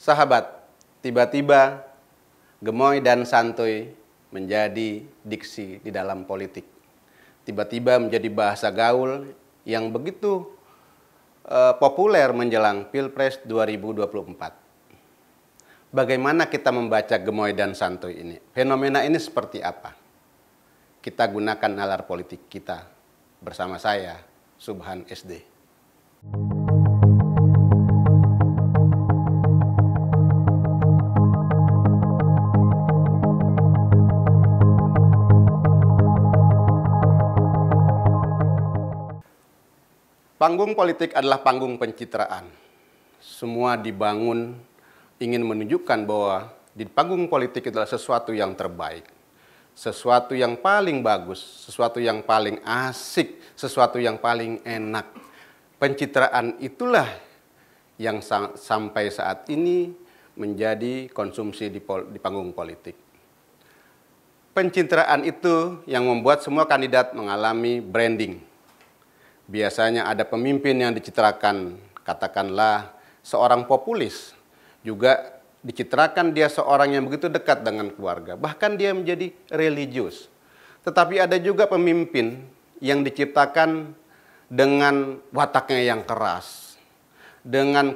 Sahabat, tiba-tiba gemoy dan santuy menjadi diksi di dalam politik. Tiba-tiba menjadi bahasa gaul yang begitu uh, populer menjelang Pilpres 2024. Bagaimana kita membaca gemoy dan santuy ini? Fenomena ini seperti apa? Kita gunakan nalar politik kita bersama saya, Subhan SD. Panggung politik adalah panggung pencitraan. Semua dibangun ingin menunjukkan bahwa di panggung politik adalah sesuatu yang terbaik, sesuatu yang paling bagus, sesuatu yang paling asik, sesuatu yang paling enak. Pencitraan itulah yang sa sampai saat ini menjadi konsumsi di, pol di panggung politik. Pencitraan itu yang membuat semua kandidat mengalami branding Biasanya ada pemimpin yang dicitrakan, katakanlah seorang populis, juga dicitrakan dia seorang yang begitu dekat dengan keluarga, bahkan dia menjadi religius. Tetapi ada juga pemimpin yang diciptakan dengan wataknya yang keras, dengan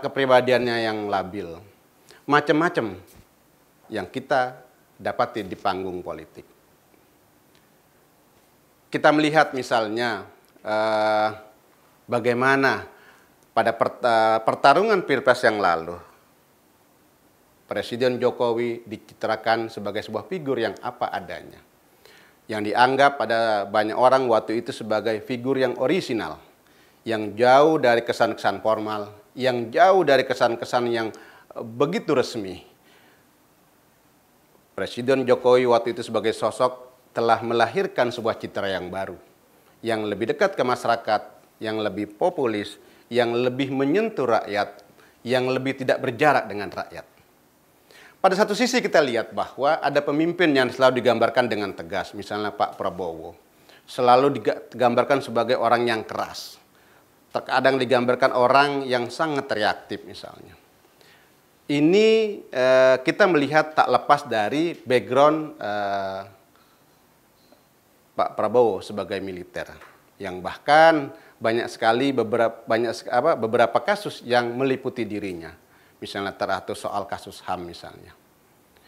kepribadiannya yang labil, macam-macam yang kita dapati di panggung politik. Kita melihat misalnya eh, bagaimana pada eh, pertarungan pilpres yang lalu Presiden Jokowi dicitrakan sebagai sebuah figur yang apa adanya. Yang dianggap pada banyak orang waktu itu sebagai figur yang orisinal, yang jauh dari kesan-kesan formal, yang jauh dari kesan-kesan yang eh, begitu resmi. Presiden Jokowi waktu itu sebagai sosok telah melahirkan sebuah citra yang baru yang lebih dekat ke masyarakat, yang lebih populis, yang lebih menyentuh rakyat, yang lebih tidak berjarak dengan rakyat. Pada satu sisi kita lihat bahwa ada pemimpin yang selalu digambarkan dengan tegas, misalnya Pak Prabowo. Selalu digambarkan sebagai orang yang keras. Terkadang digambarkan orang yang sangat reaktif misalnya. Ini eh, kita melihat tak lepas dari background eh, Pak Prabowo sebagai militer yang bahkan banyak sekali beberapa banyak apa beberapa kasus yang meliputi dirinya misalnya teratur soal kasus HAM misalnya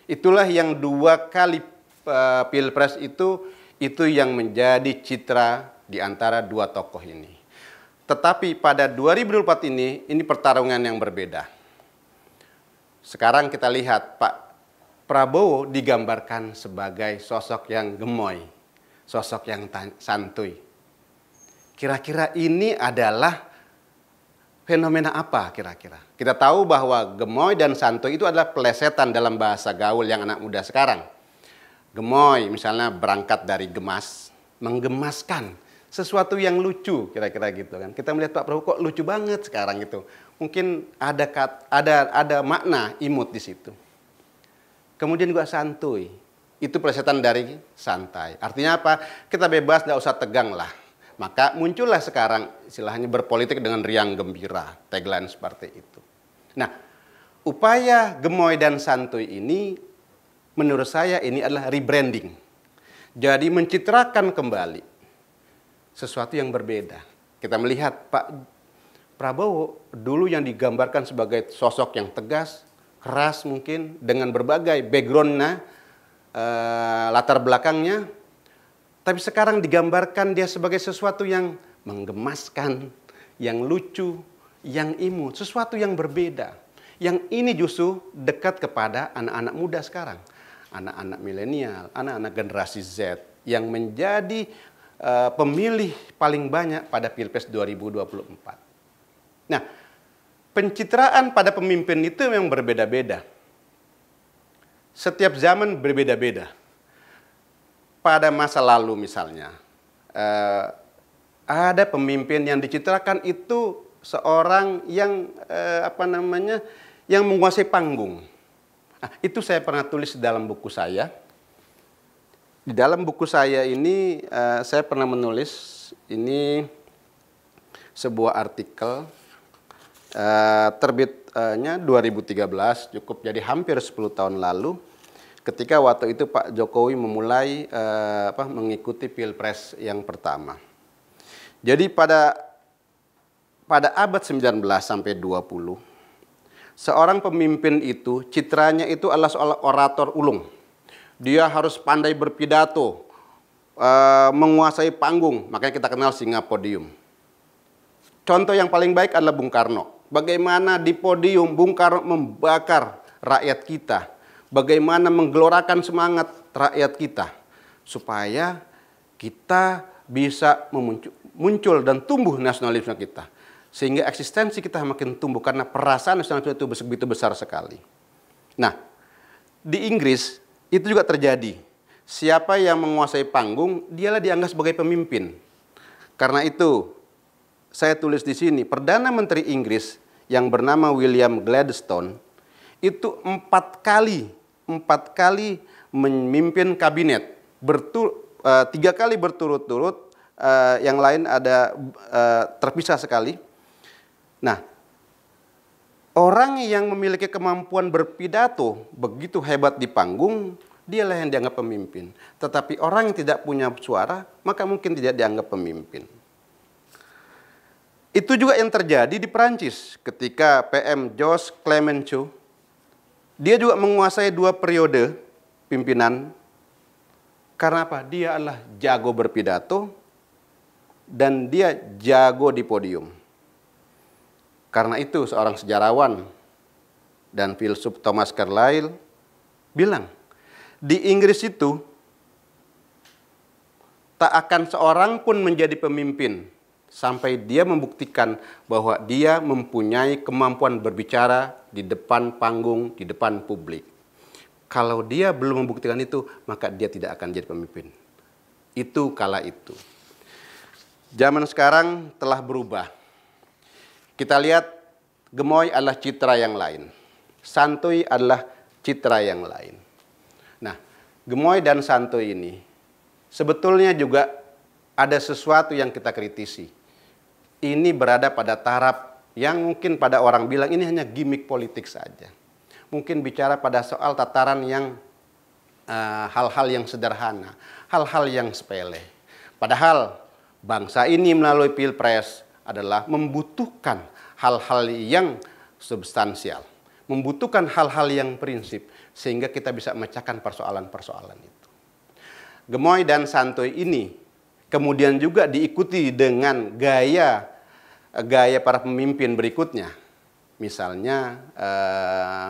itulah yang dua kali uh, pilpres itu itu yang menjadi citra di antara dua tokoh ini tetapi pada 2024 ini ini pertarungan yang berbeda sekarang kita lihat Pak Prabowo digambarkan sebagai sosok yang gemoy sosok yang santuy. Kira-kira ini adalah fenomena apa kira-kira? Kita tahu bahwa gemoy dan santuy itu adalah pelesetan dalam bahasa gaul yang anak muda sekarang. Gemoy misalnya berangkat dari gemas, menggemaskan sesuatu yang lucu kira-kira gitu kan. Kita melihat Pak Prabowo kok lucu banget sekarang itu. Mungkin ada kat, ada ada makna imut di situ. Kemudian juga santuy. Itu pelesetan dari santai. Artinya apa? Kita bebas, tidak usah tegang lah. Maka muncullah sekarang istilahnya berpolitik dengan riang gembira, tagline seperti itu. Nah, upaya gemoy dan santuy ini menurut saya ini adalah rebranding. Jadi mencitrakan kembali sesuatu yang berbeda. Kita melihat Pak Prabowo dulu yang digambarkan sebagai sosok yang tegas, keras mungkin dengan berbagai backgroundnya Eh, latar belakangnya, tapi sekarang digambarkan dia sebagai sesuatu yang menggemaskan, yang lucu, yang imut, sesuatu yang berbeda. Yang ini justru dekat kepada anak-anak muda sekarang, anak-anak milenial, anak-anak generasi Z yang menjadi uh, pemilih paling banyak pada Pilpres 2024. Nah, pencitraan pada pemimpin itu memang berbeda-beda setiap zaman berbeda-beda. Pada masa lalu misalnya, eh, ada pemimpin yang dicitrakan itu seorang yang eh, apa namanya yang menguasai panggung. Nah, itu saya pernah tulis dalam buku saya. Di dalam buku saya ini eh, saya pernah menulis ini sebuah artikel eh, terbitnya 2013 cukup jadi hampir 10 tahun lalu ketika waktu itu Pak Jokowi memulai eh, apa, mengikuti pilpres yang pertama. Jadi pada pada abad 19 sampai 20 seorang pemimpin itu citranya itu adalah soal orator ulung. Dia harus pandai berpidato, eh, menguasai panggung, makanya kita kenal singa podium. Contoh yang paling baik adalah Bung Karno. Bagaimana di podium Bung Karno membakar rakyat kita bagaimana menggelorakan semangat rakyat kita supaya kita bisa muncul dan tumbuh nasionalisme kita sehingga eksistensi kita makin tumbuh karena perasaan nasionalisme itu begitu besar sekali. Nah, di Inggris itu juga terjadi. Siapa yang menguasai panggung, dialah dianggap sebagai pemimpin. Karena itu, saya tulis di sini, Perdana Menteri Inggris yang bernama William Gladstone itu empat kali empat kali memimpin kabinet, bertu uh, tiga kali berturut-turut, uh, yang lain ada uh, terpisah sekali. Nah, orang yang memiliki kemampuan berpidato begitu hebat di panggung, dialah yang dianggap pemimpin. Tetapi orang yang tidak punya suara, maka mungkin tidak dianggap pemimpin. Itu juga yang terjadi di Perancis ketika PM Jos Clemenceau dia juga menguasai dua periode pimpinan. Karena apa? Dia adalah jago berpidato dan dia jago di podium. Karena itu seorang sejarawan dan filsuf Thomas Carlyle bilang, di Inggris itu tak akan seorang pun menjadi pemimpin sampai dia membuktikan bahwa dia mempunyai kemampuan berbicara di depan panggung, di depan publik. Kalau dia belum membuktikan itu, maka dia tidak akan jadi pemimpin. Itu kala itu. Zaman sekarang telah berubah. Kita lihat gemoy adalah citra yang lain. Santuy adalah citra yang lain. Nah, gemoy dan santuy ini sebetulnya juga ada sesuatu yang kita kritisi ini berada pada taraf yang mungkin pada orang bilang ini hanya gimmick politik saja. Mungkin bicara pada soal tataran yang eh, hal-hal uh, yang sederhana, hal-hal yang sepele. Padahal bangsa ini melalui pilpres adalah membutuhkan hal-hal yang substansial, membutuhkan hal-hal yang prinsip sehingga kita bisa memecahkan persoalan-persoalan itu. Gemoy dan santuy ini kemudian juga diikuti dengan gaya gaya para pemimpin berikutnya. Misalnya eh,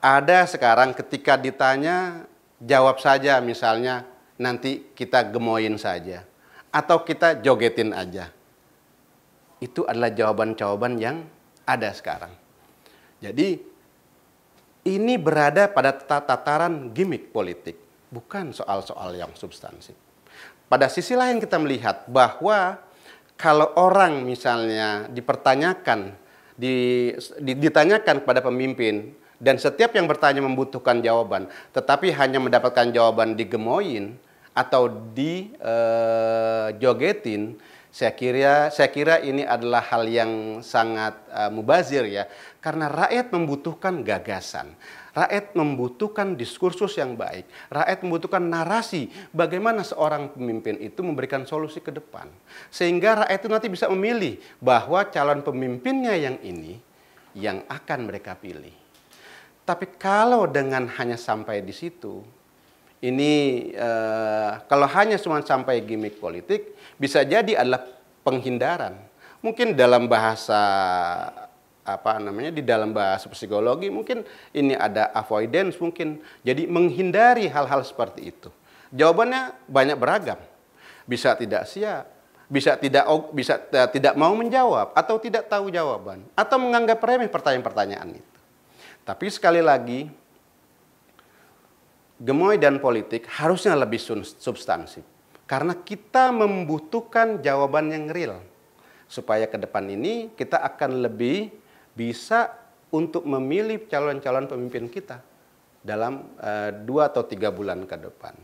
ada sekarang ketika ditanya jawab saja misalnya nanti kita gemoin saja atau kita jogetin aja. Itu adalah jawaban-jawaban yang ada sekarang. Jadi ini berada pada tataran gimmick politik, bukan soal-soal yang substansi. Pada sisi lain kita melihat bahwa kalau orang misalnya dipertanyakan, di, ditanyakan kepada pemimpin, dan setiap yang bertanya membutuhkan jawaban, tetapi hanya mendapatkan jawaban digemoin atau dijogetin, eh, saya kira saya kira ini adalah hal yang sangat uh, mubazir ya. Karena rakyat membutuhkan gagasan, rakyat membutuhkan diskursus yang baik, rakyat membutuhkan narasi bagaimana seorang pemimpin itu memberikan solusi ke depan. Sehingga rakyat itu nanti bisa memilih bahwa calon pemimpinnya yang ini yang akan mereka pilih. Tapi kalau dengan hanya sampai di situ, ini eh, kalau hanya cuma sampai gimmick politik bisa jadi adalah penghindaran. Mungkin dalam bahasa apa namanya di dalam bahasa psikologi mungkin ini ada avoidance mungkin jadi menghindari hal-hal seperti itu jawabannya banyak beragam bisa tidak siap bisa tidak bisa e, tidak mau menjawab atau tidak tahu jawaban atau menganggap remeh pertanyaan-pertanyaan itu tapi sekali lagi gemoy dan politik harusnya lebih substansi karena kita membutuhkan jawaban yang real supaya ke depan ini kita akan lebih bisa untuk memilih calon-calon pemimpin kita dalam uh, dua atau tiga bulan ke depan.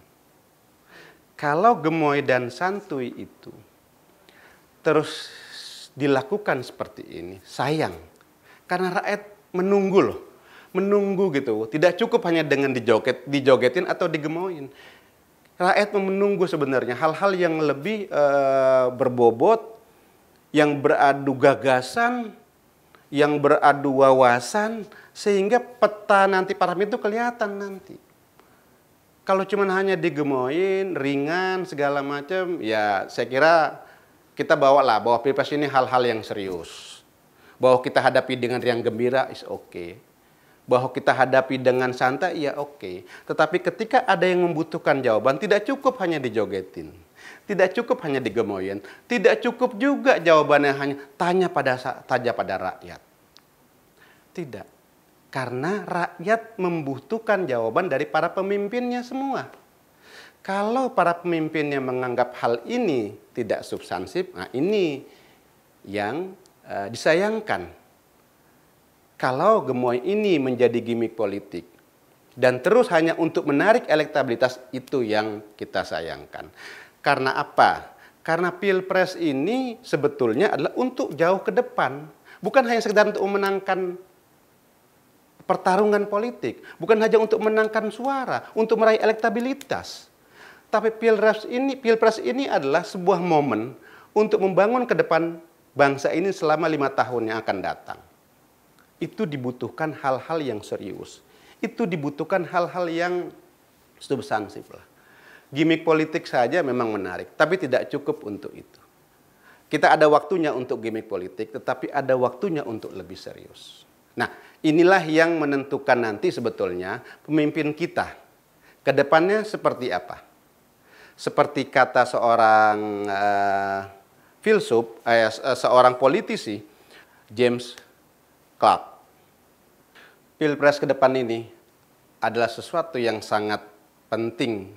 Kalau gemoy dan santuy itu terus dilakukan seperti ini, sayang. Karena rakyat menunggu loh, menunggu gitu. Tidak cukup hanya dengan dijoget, dijogetin atau digemoin. Rakyat menunggu sebenarnya hal-hal yang lebih uh, berbobot, yang beradu gagasan, yang beradu wawasan sehingga peta nanti parahmi itu kelihatan nanti. Kalau cuma hanya digemoin, ringan segala macam, ya saya kira kita bawa lah bahwa pilpres ini hal-hal yang serius. Bahwa kita hadapi dengan riang gembira is oke. Okay. Bahwa kita hadapi dengan santai ya oke. Okay. Tetapi ketika ada yang membutuhkan jawaban tidak cukup hanya dijogetin. Tidak cukup hanya digemoyin, tidak cukup juga jawabannya hanya tanya pada saja pada rakyat. Tidak. Karena rakyat membutuhkan jawaban dari para pemimpinnya semua. Kalau para pemimpinnya menganggap hal ini tidak substansif, nah ini yang e, disayangkan. Kalau gemoy ini menjadi gimmick politik, dan terus hanya untuk menarik elektabilitas itu yang kita sayangkan. Karena apa? Karena pilpres ini sebetulnya adalah untuk jauh ke depan. Bukan hanya sekedar untuk memenangkan pertarungan politik. Bukan hanya untuk menangkan suara, untuk meraih elektabilitas. Tapi pilpres ini, pilpres ini adalah sebuah momen untuk membangun ke depan bangsa ini selama lima tahun yang akan datang. Itu dibutuhkan hal-hal yang serius. Itu dibutuhkan hal-hal yang substansif lah. Gimik politik saja memang menarik, tapi tidak cukup untuk itu. Kita ada waktunya untuk gimik politik, tetapi ada waktunya untuk lebih serius. Nah, inilah yang menentukan nanti sebetulnya pemimpin kita kedepannya seperti apa. Seperti kata seorang uh, filsuf, uh, seorang politisi, James Clark. Pilpres ke depan ini adalah sesuatu yang sangat penting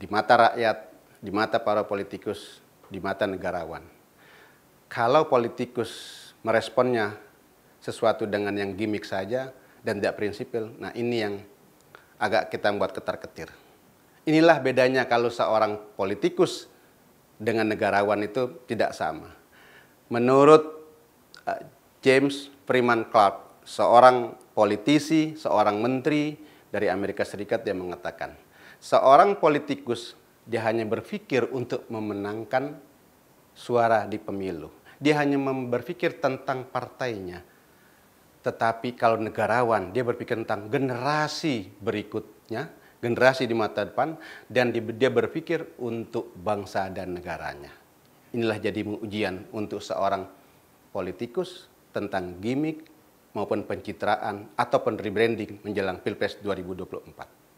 di mata rakyat, di mata para politikus, di mata negarawan. Kalau politikus meresponnya sesuatu dengan yang gimmick saja dan tidak prinsipil, nah ini yang agak kita buat ketar-ketir. Inilah bedanya kalau seorang politikus dengan negarawan itu tidak sama. Menurut eh, James Freeman Clark, seorang politisi, seorang menteri dari Amerika Serikat yang mengatakan, seorang politikus dia hanya berpikir untuk memenangkan suara di pemilu. Dia hanya berpikir tentang partainya. Tetapi kalau negarawan, dia berpikir tentang generasi berikutnya, generasi di mata depan, dan dia berpikir untuk bangsa dan negaranya. Inilah jadi ujian untuk seorang politikus tentang gimmick maupun pencitraan ataupun rebranding menjelang Pilpres 2024.